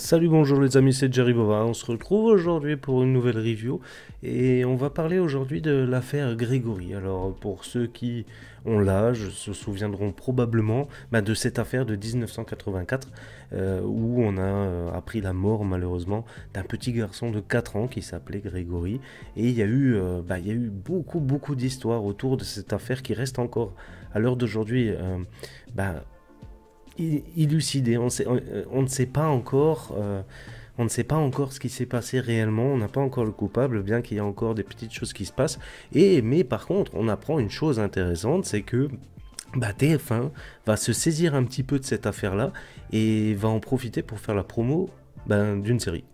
Salut, bonjour les amis, c'est Jerry Bova. On se retrouve aujourd'hui pour une nouvelle review et on va parler aujourd'hui de l'affaire Grégory. Alors, pour ceux qui ont l'âge, se souviendront probablement bah, de cette affaire de 1984 euh, où on a euh, appris la mort malheureusement d'un petit garçon de 4 ans qui s'appelait Grégory. Et il y, a eu, euh, bah, y a eu beaucoup, beaucoup d'histoires autour de cette affaire qui reste encore à l'heure d'aujourd'hui. Bah, on, ne sait pas encore. Euh, on ne sait pas encore ce qui s'est passé réellement, on n'a pas encore le coupable, bien qu'il y ait encore des petites choses qui se passent. Et mais par contre, on apprend une chose intéressante, c'est que bah, TF1 va se saisir un petit peu de cette affaire-là et va en profiter pour faire la promo ben, d'une série.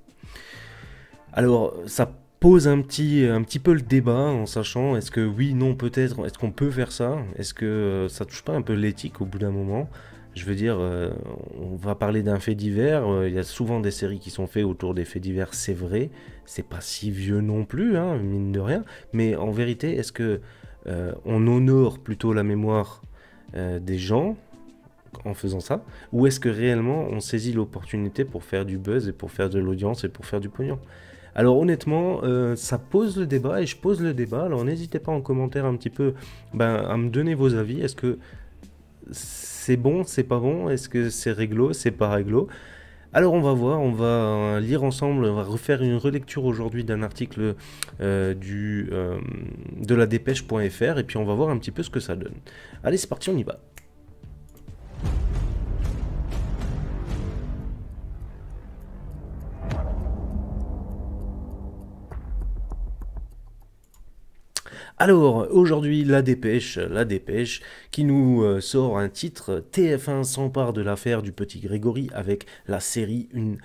Alors, ça pose un petit, un petit peu le débat en sachant est-ce que oui, non, peut-être, est-ce qu'on peut faire ça Est-ce que ça euh, ça touche pas un peu l'éthique au bout d'un moment je veux dire, euh, on va parler d'un fait divers. Euh, il y a souvent des séries qui sont faites autour des faits divers, c'est vrai. C'est pas si vieux non plus, hein, mine de rien. Mais en vérité, est-ce que euh, on honore plutôt la mémoire des gens en faisant ça Ou est-ce que réellement on saisit l'opportunité pour faire du buzz et pour faire de l'audience et pour faire du pognon alors honnêtement, ça pose le débat et je pose le débat. Alors n'hésitez pas en commentaire un petit peu ben, à me donner vos avis. Est-ce que c'est bon, c'est pas bon, est-ce que c'est réglo, c'est pas réglo. Alors on va voir, on va euh, lire ensemble, on va refaire une relecture aujourd'hui d'un article euh, du, euh, de la dépêche.fr et puis on va voir un petit peu ce que ça donne. Allez, c'est parti, on y va. Alors, aujourd'hui, la dépêche, la dépêche, qui nous euh, sort un titre, TF1 s'empare de l'affaire du petit Grégory avec la série Une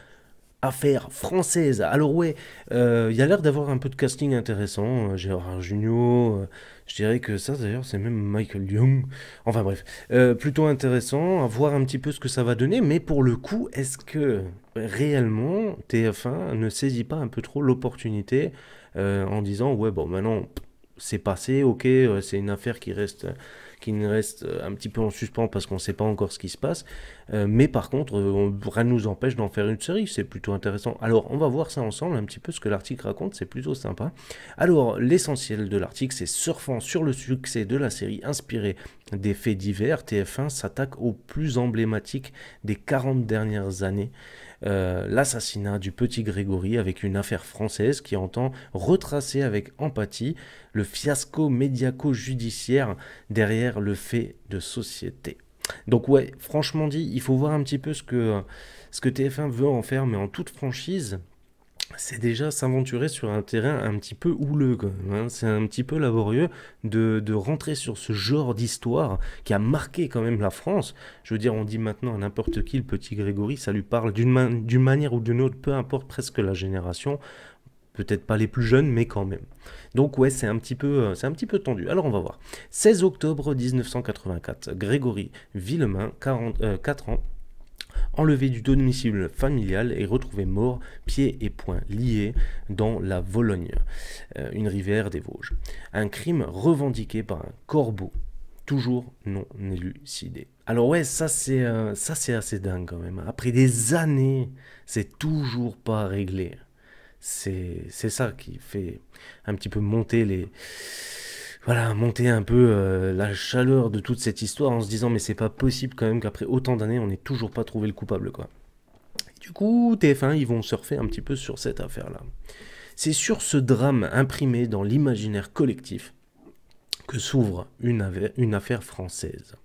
affaire française. Alors ouais, euh, il y a l'air d'avoir un peu de casting intéressant. Euh, Gérard Junior, je dirais que ça d'ailleurs c'est même Michael Young. Enfin bref, plutôt intéressant à voir un petit peu ce que ça va donner. Mais pour le coup, est-ce que réellement TF1 ne saisit pas un peu trop l'opportunité en disant ouais bon maintenant c'est passé, ok, euh, c'est une affaire qui reste qui reste euh, un petit peu en suspens parce qu'on ne sait pas encore ce qui se passe. Euh, mais par contre, rien ne nous empêche d'en faire une série, c'est plutôt intéressant. Alors, on va voir ça ensemble, un petit peu ce que l'article raconte, c'est plutôt sympa. Alors, l'essentiel de l'article, c'est surfant sur le succès de la série inspirée des faits divers, TF1 s'attaque aux plus emblématiques des 40 dernières années. Euh, l'assassinat du petit Grégory avec une affaire française qui entend retracer avec empathie le fiasco médiaco-judiciaire derrière le fait de société. Donc ouais, franchement dit, il faut voir un petit peu ce ce que TF1 veut en faire, mais en toute franchise, c'est déjà s'aventurer sur un terrain un petit peu houleux hein. C'est un petit peu laborieux de, rentrer sur ce genre d'histoire qui a marqué quand même la France. Je veux dire, on dit maintenant à n'importe qui, le petit Grégory, ça lui parle d'une d'une manière ou d'une autre, peu importe presque la génération. Peut-être pas les plus jeunes, mais quand même. Donc ouais, c'est un, petit peu, euh, c'est un petit peu tendu. Alors on va voir. 16 octobre 1984, Grégory Villemain, 44 4 euh, ans, enlevé du domicile familial et retrouvé mort, pieds et poings liés, dans la Vologne, euh, une rivière des Vosges. Un crime revendiqué par un corbeau, toujours non élucidé. Alors ouais, ça c'est euh, ça c'est assez dingue quand même. Après des années, c'est toujours pas réglé. C'est ça qui fait un petit peu monter les voilà, monter un peu euh, la chaleur de toute cette histoire en se disant mais c'est pas possible quand même qu'après autant d'années on n'ait toujours pas trouvé le coupable quoi. du coup, TF1 ils vont surfer un petit peu sur cette affaire là. C'est sur ce drame imprimé dans l'imaginaire collectif que s'ouvre une affaire française.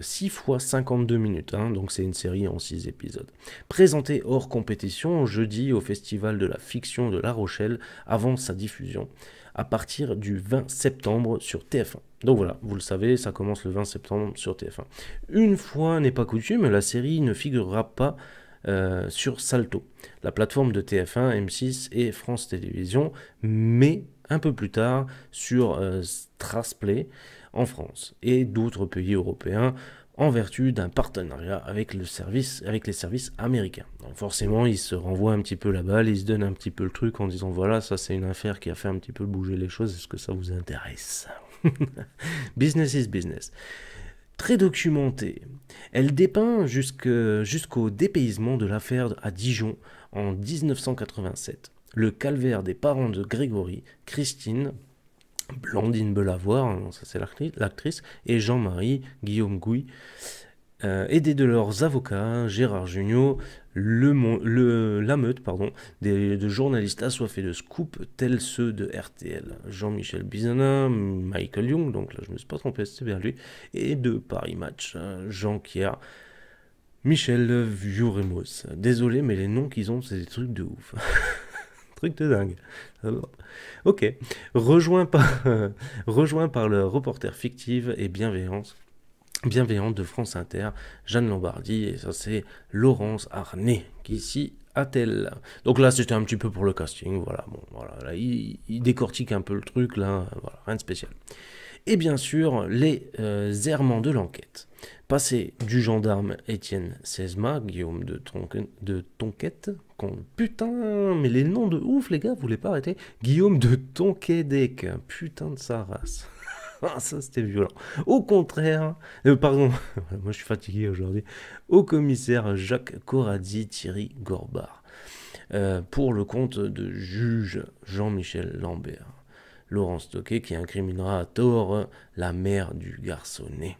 6 euh, fois 52 minutes, hein, donc c'est une série en 6 épisodes. Présentée hors compétition jeudi au Festival de la fiction de La Rochelle avant sa diffusion à partir du 20 septembre sur TF1. Donc voilà, vous le savez, ça commence le 20 septembre sur TF1. Une fois n'est pas coutume, la série ne figurera pas euh, sur Salto, la plateforme de TF1, M6 et France Télévisions, mais un peu plus tard sur Strasplay, euh, en France et d'autres pays européens en vertu d'un partenariat avec, le service, avec les services américains. Donc forcément, ils se renvoient un petit peu la balle, ils se donnent un petit peu le truc en disant voilà, ça c'est une affaire qui a fait un petit peu bouger les choses, est-ce que ça vous intéresse Business is business. Très documentée, elle dépeint jusqu'au dépaysement de l'affaire à Dijon en 1987, le calvaire des parents de Grégory, Christine, Blandine Belavoir, hein, ça c'est l'actrice, et Jean-Marie Guillaume Gouy, euh, aidés de leurs avocats, Gérard Jugnot, le, le, la meute pardon, de journalistes assoiffés de scoop, tels ceux de RTL, Jean-Michel Bizana, Michael Young, donc là je ne me suis pas trompé, c'est bien lui, et de Paris Match, hein, Jean Pierre, Michel Vioremos. Désolé, mais les noms qu'ils ont, c'est des trucs de ouf. Truc de dingue. Ok. Rejoint par, rejoint par le reporter fictif et bienveillante, bienveillante de France Inter, Jeanne Lombardi, et ça c'est Laurence Arnay qui s'y attelle. Donc là c'était un petit peu pour le casting, voilà, bon, voilà, il, décortique un peu le truc, là, voilà, rien de spécial. Et bien sûr, les euh, errements de l'enquête. Passé du gendarme Étienne Sesma, Guillaume de, Tonquette, Putain, mais les noms de ouf, les gars, vous voulez pas arrêter Guillaume de Tonquédec, putain de sa race. ça c'était violent. Au contraire, euh, pardon, moi je suis fatigué aujourd'hui, au commissaire Jacques Coradi, Thierry Gorbard, euh, pour le compte de juge Jean-Michel Lambert, Laurent Stoquet qui incriminera à tort la mère du garçonnet.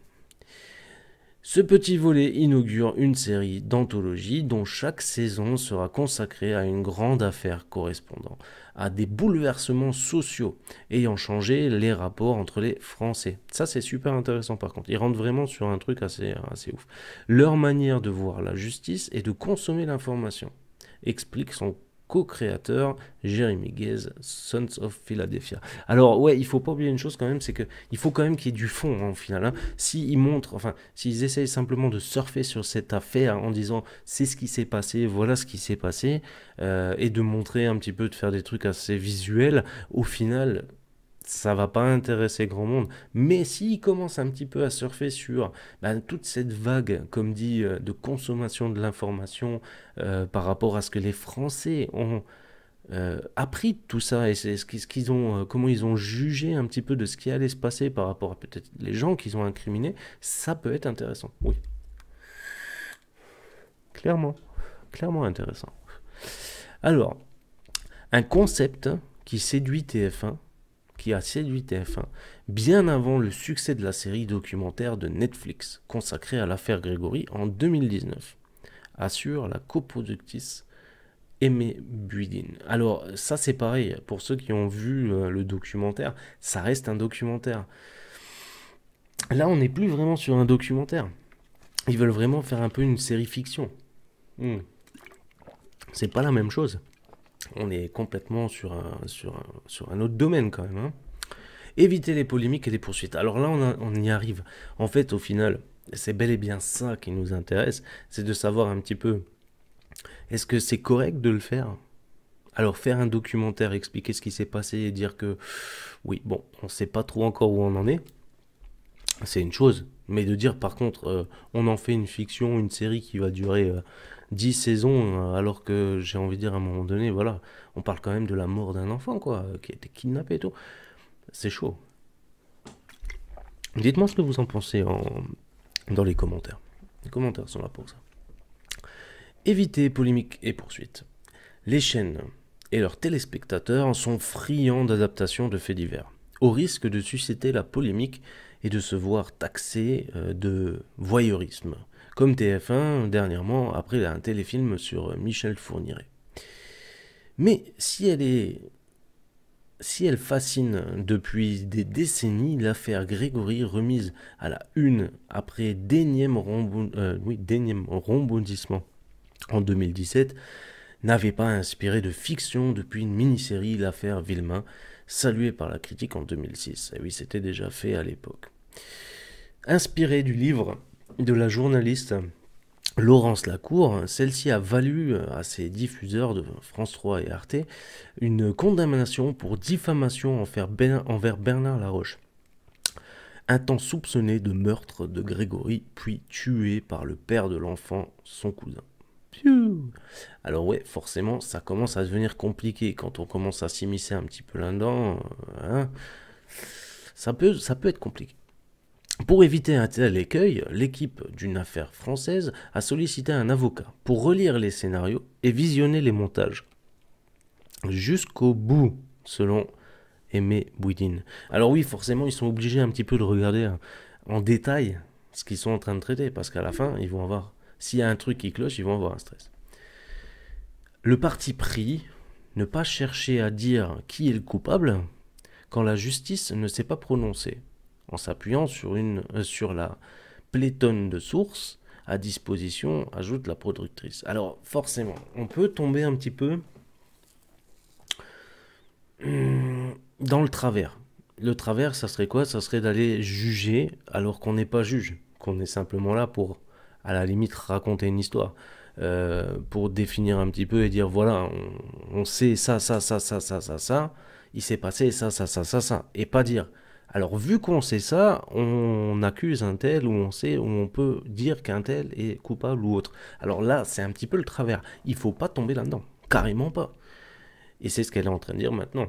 Ce petit volet inaugure une série d'anthologies dont chaque saison sera consacrée à une grande affaire correspondant à des bouleversements sociaux ayant changé les rapports entre les Français. Ça c'est super intéressant par contre, ils rentrent vraiment sur un truc assez, assez ouf. Leur manière de voir la justice et de consommer l'information explique son co-créateur Jérémy Gaze, Sons of Philadelphia. Alors ouais, il faut pas oublier une chose quand même, c'est que il faut quand même qu'il y ait du fond hein, au final. Hein. S'ils montrent, enfin, s'ils essayent simplement de surfer sur cette affaire en disant c'est ce qui s'est passé, voilà ce qui s'est passé, euh, et de montrer un petit peu, de faire des trucs assez visuels, au final, ça va pas intéresser grand monde. Mais s'il commence un petit peu à surfer sur ben, toute cette vague, comme dit, euh, de consommation de l'information euh, par rapport à ce que les Français ont euh, appris de tout ça et ce qu'ils ont, comment ils ont jugé un petit peu de ce qui allait se passer par rapport à peut-être les gens qu'ils ont incriminés, ça peut être intéressant. Oui. Clairement. Clairement intéressant. Alors, un concept qui séduit TF1 qui a séduit TF1 bien avant le succès de la série documentaire de Netflix consacrée à l'affaire Grégory en 2019, assure la coproductrice Aimé Buidin. Alors ça c'est pareil, pour ceux qui ont vu euh, le documentaire, ça reste un documentaire. Là on n'est plus vraiment sur un documentaire. Ils veulent vraiment faire un peu une série fiction. Hmm. C'est pas la même chose on est complètement sur un, autre domaine quand même. Hein. Éviter les polémiques et les poursuites. Alors là, on, y arrive. En fait, au final, c'est bel et bien ça qui nous intéresse, c'est de savoir un petit peu, est-ce que c'est correct de le faire alors faire un documentaire, expliquer ce qui s'est passé et dire que oui, bon, on ne sait pas trop encore où on en est, c'est une chose. Mais de dire par contre, euh, on en fait une fiction, une série qui va durer euh, 10 saisons, euh, alors que j'ai envie de dire à un moment donné, voilà, on parle quand même de la mort d'un enfant, quoi, qui a été kidnappé et tout. C'est chaud. Dites-moi ce que vous en pensez en... dans les commentaires. Les commentaires sont là pour ça. Éviter polémique et poursuite. Les chaînes et leurs téléspectateurs sont friands d'adaptations de faits divers, au risque de susciter la polémique et de se voir taxés euh, de voyeurisme comme TF1 dernièrement après un téléfilm sur euh, Michel Fourniret. Mais si elle est si elle fascine depuis des décennies, l'affaire Grégory, remise à la une après d'énième euh, rebondissement en 2017, n'avait pas inspiré de fiction depuis une mini-série, l'affaire Villemain, saluée par la critique en 2006. Et oui, c'était déjà fait à l'époque. Inspiré du livre de la journaliste Laurence Lacour, celle-ci a valu à ses diffuseurs de France 3 et Arte une condamnation pour diffamation ben, envers Bernard Laroche, un temps soupçonné de meurtre de Grégory, puis tué par le père de l'enfant, son cousin. Alors ouais, forcément, ça commence à devenir compliqué quand on commence à s'immiscer un petit peu là-dedans. Hein, ça, peut, ça peut être compliqué. Pour éviter un tel écueil, l'équipe d'une affaire française a sollicité un avocat pour relire les scénarios et visionner les montages. Jusqu'au bout, selon Aimé Boudin. Alors oui, forcément, ils sont obligés un petit peu de regarder hein, en détail ce qu'ils sont en train de traiter, parce qu'à la fin, ils vont s'il y a un truc qui cloche, ils vont avoir un stress. Le parti pris, ne pas chercher à dire qui est le coupable quand la justice ne s'est pas prononcée en s'appuyant sur, une, sur la plétonne de sources à disposition, ajoute la productrice. Alors forcément, on peut tomber un petit peu dans le travers. Le travers, ça serait quoi Ça serait d'aller juger alors qu'on n'est pas juge, qu'on est simplement là pour, à la limite, raconter une histoire. pour définir un petit peu et dire voilà, on, on sait ça, ça, ça, ça, ça, ça, ça, il s'est passé ça, ça, ça, ça, ça, et pas dire alors vu qu'on sait ça, on accuse un tel ou on sait ou on peut dire qu'un tel est coupable ou autre. Alors là, c'est un petit peu le travers. Il faut pas tomber là-dedans, carrément pas. Et c'est ce qu'elle est en train de dire maintenant.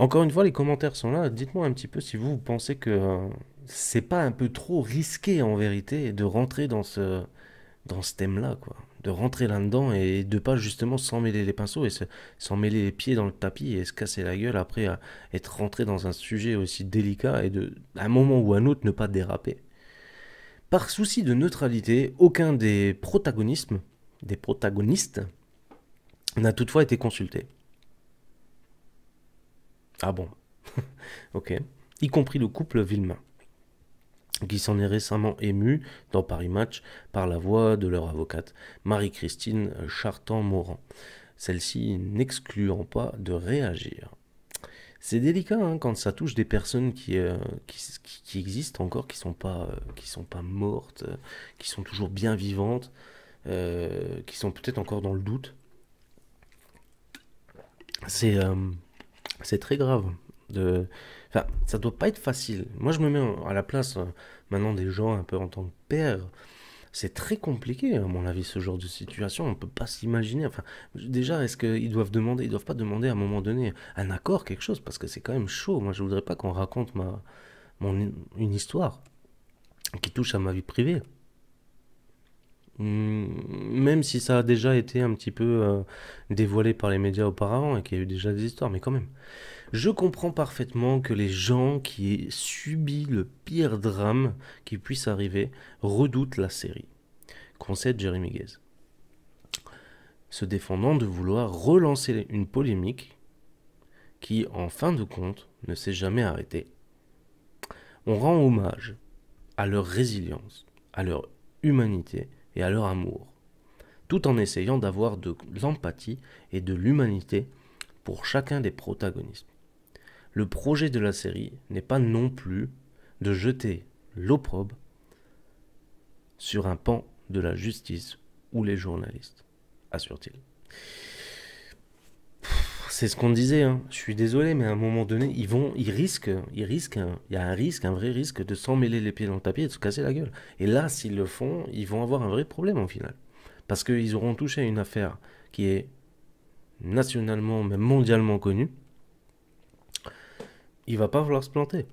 Encore une fois, les commentaires sont là. Dites-moi un petit peu si vous pensez que euh, c'est pas un peu trop risqué en vérité de rentrer dans ce dans ce thème-là, quoi de rentrer là-dedans et de pas justement s'en mêler les pinceaux et s'en mêler les pieds dans le tapis et se casser la gueule après être rentré dans un sujet aussi délicat et de, à un moment ou un autre, ne pas déraper. Par souci de neutralité, aucun des des protagonistes, n'a toutefois été consulté. Ah bon Ok. Y compris le couple Villemain qui s'en est récemment ému dans Paris Match par la voix de leur avocate Marie-Christine Chartan-Moran, celle-ci n'excluant pas de réagir. C'est délicat hein, quand ça touche des personnes qui, euh, qui, existent encore, qui ne sont, pas, euh, sont pas mortes, qui sont toujours bien vivantes, euh, qui sont peut-être encore dans le doute. C'est très grave de, Enfin, ça doit pas être facile. Moi, je me mets à la place euh, maintenant des gens un peu en tant que père. C'est très compliqué, à mon avis, ce genre de situation. On ne peut pas s'imaginer. Enfin, déjà, est-ce qu'ils doivent demander Ils doivent pas demander à un moment donné un accord, quelque chose, parce que c'est quand même chaud. Moi, je voudrais pas qu'on raconte ma, mon, une histoire qui touche à ma vie privée. Hmm, même si ça a déjà été un petit peu euh, dévoilé par les médias auparavant et qu'il y a eu déjà des histoires, mais quand même. Je comprends parfaitement que les gens qui aient subi le pire drame qui puisse arriver redoutent la série. Concède Jeremy Gaze. Se défendant de vouloir relancer une polémique qui, en fin de compte, ne s'est jamais arrêtée. On rend hommage à leur résilience, à leur humanité et à leur amour tout en essayant d'avoir de l'empathie et de l'humanité pour chacun des protagonistes le projet de la série n'est pas non plus de jeter l'opprobre sur un pan de la justice ou les journalistes, assure-t-il. C'est ce qu'on disait, hein. je suis désolé, mais à un moment donné, ils vont, ils risquent, ils risquent, il y a un risque, un vrai risque de s'emmêler les pieds dans le papier et de se casser la gueule. Et là, s'ils le font, ils vont avoir un vrai problème au final. Parce qu'ils auront touché à une affaire qui est nationalement, mais mondialement connue, il va pas vouloir se planter.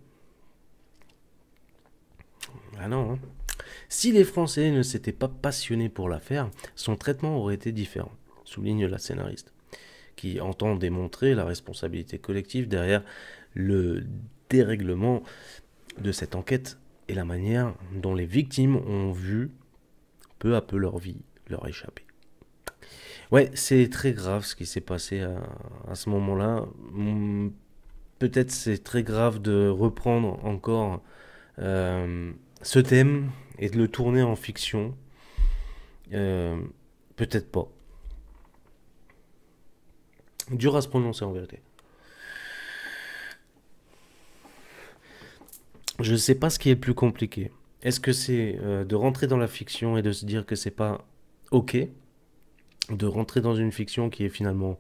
Ah non. Hein. Si les Français ne s'étaient pas passionnés pour l'affaire, son traitement aurait été différent, souligne la scénariste, qui entend démontrer la responsabilité collective derrière le dérèglement de cette enquête et la manière dont les victimes ont vu peu à peu leur vie leur échapper. Ouais, c'est très grave ce qui s'est passé à, à ce moment-là. Mm, peut-être c'est très grave de reprendre encore euh, ce thème et de le tourner en fiction. Euh, peut-être pas. Dur à se prononcer en vérité. Je ne sais pas ce qui est le plus compliqué. Est-ce que c'est euh, de rentrer dans la fiction et de se dire que c'est pas ok, de rentrer dans une fiction qui est finalement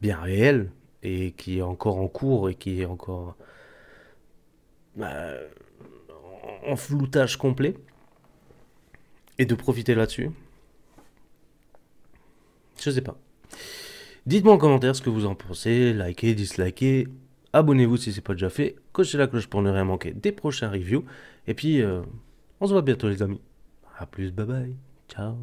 bien réelle, et qui est encore en cours et qui est encore bah, en floutage complet et de profiter là-dessus. Je sais pas. Dites-moi en commentaire ce que vous en pensez, likez, dislikez, abonnez-vous si c'est pas déjà fait, cochez la cloche pour ne rien manquer des prochains reviews et puis euh, on se voit bientôt les amis. À plus, bye bye, ciao.